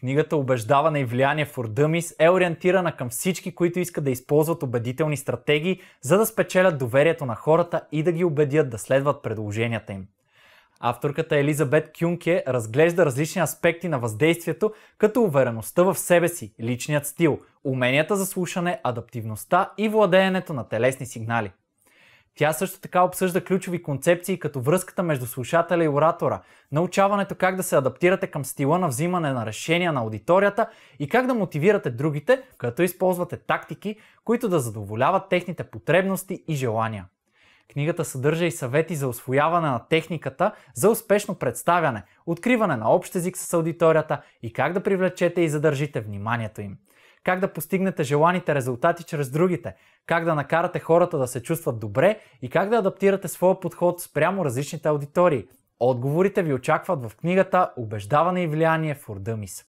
Книгата Обеждаване и влияние в Ордъмис е ориентирана към всички, които искат да използват убедителни стратегии, за да спечелят доверието на хората и да ги убедят да следват предложенията им. Авторката Елизабет Кюнке разглежда различни аспекти на въздействието, като увереността в себе си, личният стил, уменията за слушане, адаптивността и владеенето на телесни сигнали. Тя също така обсъжда ключови концепции като връзката между слушателя и оратора, научаването как да се адаптирате към стила на взимане на решения на аудиторията и как да мотивирате другите, като използвате тактики, които да задоволяват техните потребности и желания. Книгата съдържа и съвети за освояване на техниката за успешно представяне, откриване на общ език с аудиторията и как да привлечете и задържите вниманието им как да постигнете желаните резултати чрез другите, как да накарате хората да се чувстват добре и как да адаптирате своя подход спрямо различните аудитории. Отговорите ви очакват в книгата Убеждаване и влияние в Ордъмис.